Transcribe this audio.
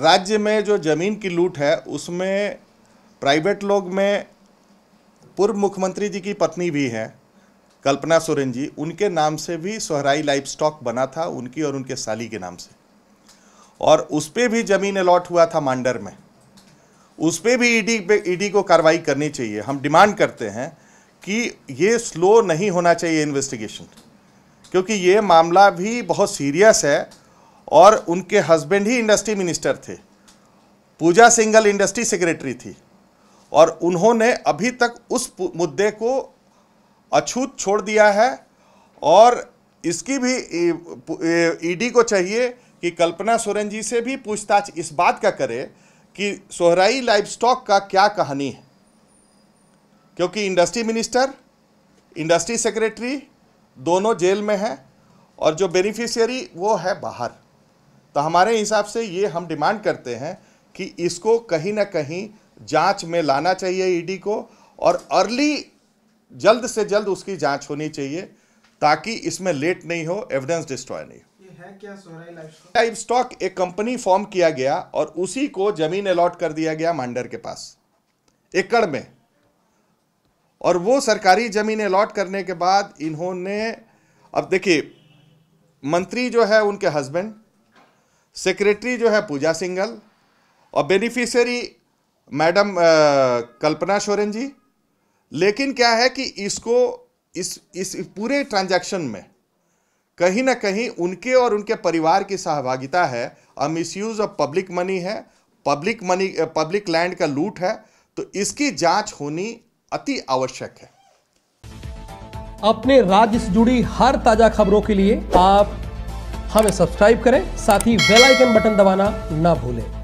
राज्य में जो ज़मीन की लूट है उसमें प्राइवेट लोग में पूर्व मुख्यमंत्री जी की पत्नी भी है कल्पना सोरेन जी उनके नाम से भी सोहराई लाइफ स्टॉक बना था उनकी और उनके साली के नाम से और उस पर भी ज़मीन अलॉट हुआ था मांडर में उस पर भी ईडी पे ईडी को कार्रवाई करनी चाहिए हम डिमांड करते हैं कि ये स्लो नहीं होना चाहिए इन्वेस्टिगेशन क्योंकि ये मामला भी बहुत सीरियस है और उनके हस्बैंड ही इंडस्ट्री मिनिस्टर थे पूजा सिंगल इंडस्ट्री सेक्रेटरी थी और उन्होंने अभी तक उस मुद्दे को अछूत छोड़ दिया है और इसकी भी ईडी e को चाहिए कि कल्पना सोरेन जी से भी पूछताछ इस बात का करे कि सोहराई लाइफ स्टॉक का क्या कहानी है क्योंकि इंडस्ट्री मिनिस्टर इंडस्ट्री सेक्रेटरी दोनों जेल में हैं और जो बेनिफिशियरी वो है बाहर तो हमारे हिसाब से ये हम डिमांड करते हैं कि इसको कहीं ना कहीं जांच में लाना चाहिए ईडी e को और अर्ली जल्द से जल्द उसकी जांच होनी चाहिए ताकि इसमें लेट नहीं हो एविडेंस डिस्ट्रॉय नहीं हो लाइव स्टॉक एक कंपनी फॉर्म किया गया और उसी को जमीन अलॉट कर दिया गया मांडर के पास एकड़ में और वो सरकारी जमीन अलॉट करने के बाद इन्होंने अब देखिए मंत्री जो है उनके हस्बैंड सेक्रेटरी जो है पूजा सिंघल और बेनिफिशियरी मैडम कल्पना सोरेन जी लेकिन क्या है कि इसको इस इस पूरे ट्रांजैक्शन में कहीं ना कहीं उनके और उनके परिवार की सहभागिता है और मिसयूज ऑफ पब्लिक मनी है पब्लिक मनी पब्लिक लैंड का लूट है तो इसकी जांच होनी अति आवश्यक है अपने राज्य से जुड़ी हर ताजा खबरों के लिए आप हमें सब्सक्राइब करें साथ ही बेल आइकन बटन दबाना ना भूलें